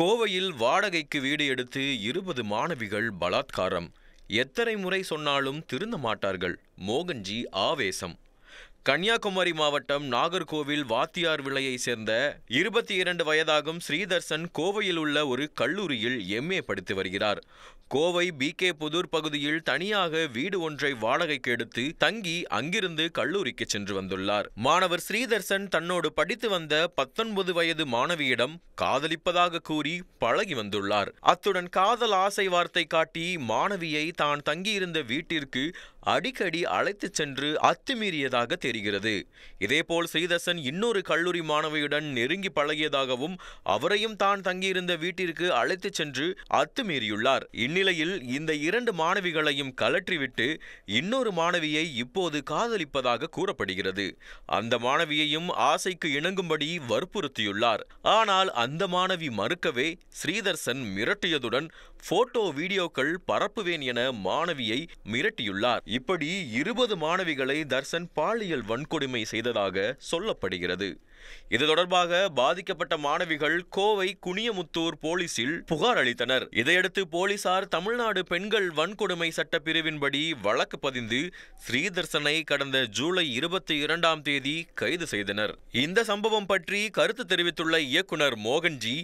கோவையில் வாடகைக்கு வீடு எடுத்து இருபது மாணவிகள் பலாத்காரம் எத்தனை முறை சொன்னாலும் திருந்த மாட்டார்கள் மோகன்ஜி ஆவேசம் கன்னியாகுமரி மாவட்டம் நாகர்கோவில் வாத்தியார் விலையை சேர்ந்த இருபத்தி இரண்டு வயதாகும் ஸ்ரீதர்சன் கோவையில் உள்ள ஒரு கல்லூரியில் எம்ஏ படித்து வருகிறார் கோவை பி கே புதூர் பகுதியில் தனியாக வீடு ஒன்றை வாடகைக்கு எடுத்து தங்கி அங்கிருந்து கல்லூரிக்கு சென்று வந்துள்ளார் மாணவர் ஸ்ரீதர்சன் தன்னோடு படித்து வந்த பத்தொன்பது வயது மாணவியிடம் காதலிப்பதாக கூறி பழகி வந்துள்ளார் அத்துடன் காதல் ஆசை வார்த்தை காட்டி மாணவியை தான் தங்கியிருந்த வீட்டிற்கு அடிக்கடி அழைத்துச் சென்று அத்துமீறியதாக தெரிவித்தார் தெரிகிறது இதேபோல் ஸ்ரீதசன் இன்னொரு கல்லூரி மாணவியுடன் நெருங்கி பழகியதாகவும் அவரையும் தான் தங்கியிருந்த வீட்டிற்கு அழைத்துச் சென்று அத்துமீறியுள்ளார் இந்நிலையில் இந்த இரண்டு மாணவிகளையும் கலற்றிவிட்டு இன்னொரு மாணவியை இப்போது காதலிப்பதாக கூறப்படுகிறது அந்த மாணவியையும் ஆசைக்கு இணங்கும்படி வற்புறுத்தியுள்ளார் ஆனால் அந்த மாணவி மறுக்கவே ஸ்ரீதர்சன் மிரட்டியதுடன் போட்டோ வீடியோக்கள் பரப்புவேன் என மாணவியை மிரட்டியுள்ளார் இப்படி இருபது மாணவிகளை தர்சன் பாலியல் பாலியல் வன்கொடுமை செய்ததாக சொல்லப்படுகிறது இது தொடர்பாக பாதிக்கப்பட்ட மாணவிகள் கோவை குனியமுத்தூர் போலீசில் புகார் அளித்தனர் இதையடுத்து போலீசார் தமிழ்நாடு பெண்கள் வன்கொடுமை சட்ட பிரிவின்படி வழக்கு பதிந்து ஸ்ரீதர்சனை கடந்த ஜூலை இருபத்தி இரண்டாம் தேதி கைது செய்தனர் இந்த சம்பவம் பற்றி கருத்து தெரிவித்துள்ள இயக்குனர் மோகன்ஜி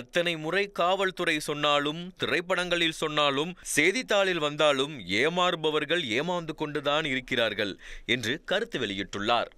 எத்தனை முறை காவல்துறை சொன்னாலும் திரைப்படங்களில் சொன்னாலும் செய்தித்தாளில் வந்தாலும் ஏமாறுபவர்கள் ஏமாந்து கொண்டுதான் இருக்கிறார்கள் என்று கருத்து வெளியிட்டார் வெளியிட்டுள்ளார்